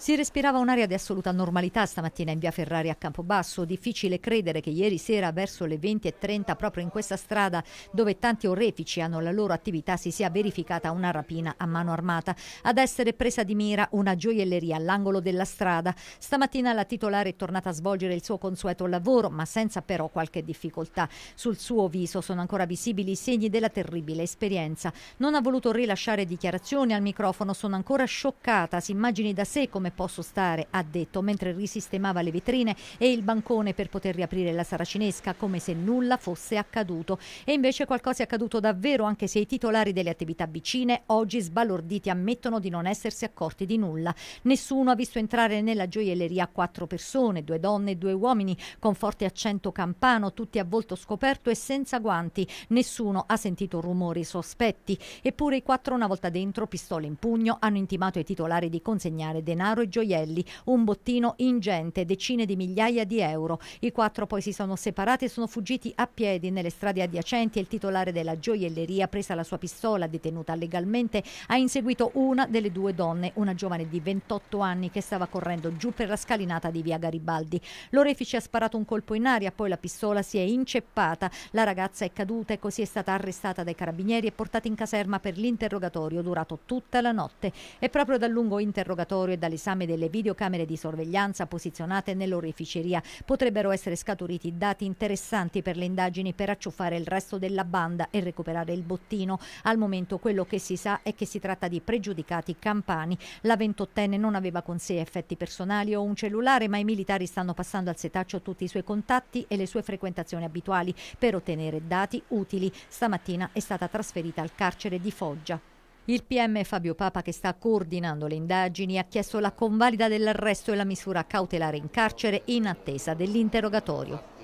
Si respirava un'aria di assoluta normalità stamattina in via Ferrari a Campobasso. Difficile credere che ieri sera verso le 20.30 proprio in questa strada dove tanti orefici hanno la loro attività si sia verificata una rapina a mano armata. Ad essere presa di mira una gioielleria all'angolo della strada. Stamattina la titolare è tornata a svolgere il suo consueto lavoro ma senza però qualche difficoltà. Sul suo viso sono ancora visibili i segni della terribile esperienza. Non ha voluto rilasciare dichiarazioni al microfono. Sono ancora scioccata. Si immagini da sé come posso stare, ha detto, mentre risistemava le vetrine e il bancone per poter riaprire la saracinesca come se nulla fosse accaduto. E invece qualcosa è accaduto davvero anche se i titolari delle attività vicine oggi sbalorditi ammettono di non essersi accorti di nulla. Nessuno ha visto entrare nella gioielleria quattro persone, due donne e due uomini, con forte accento campano, tutti a volto scoperto e senza guanti. Nessuno ha sentito rumori sospetti. Eppure i quattro una volta dentro, pistole in pugno, hanno intimato ai titolari di consegnare denaro denaro e gioielli, un bottino ingente, decine di migliaia di euro. I quattro poi si sono separati e sono fuggiti a piedi nelle strade adiacenti e il titolare della gioielleria, presa la sua pistola, detenuta legalmente, ha inseguito una delle due donne, una giovane di 28 anni che stava correndo giù per la scalinata di via Garibaldi. L'orefice ha sparato un colpo in aria, poi la pistola si è inceppata, la ragazza è caduta e così è stata arrestata dai carabinieri e portata in caserma per l'interrogatorio durato tutta la notte. E proprio dal lungo interrogatorio e dalle l'esame delle videocamere di sorveglianza posizionate nell'oreficeria. Potrebbero essere scaturiti dati interessanti per le indagini per acciuffare il resto della banda e recuperare il bottino. Al momento quello che si sa è che si tratta di pregiudicati campani. La ventottenne non aveva con sé effetti personali o un cellulare, ma i militari stanno passando al setaccio tutti i suoi contatti e le sue frequentazioni abituali per ottenere dati utili. Stamattina è stata trasferita al carcere di Foggia. Il PM Fabio Papa, che sta coordinando le indagini, ha chiesto la convalida dell'arresto e la misura cautelare in carcere in attesa dell'interrogatorio.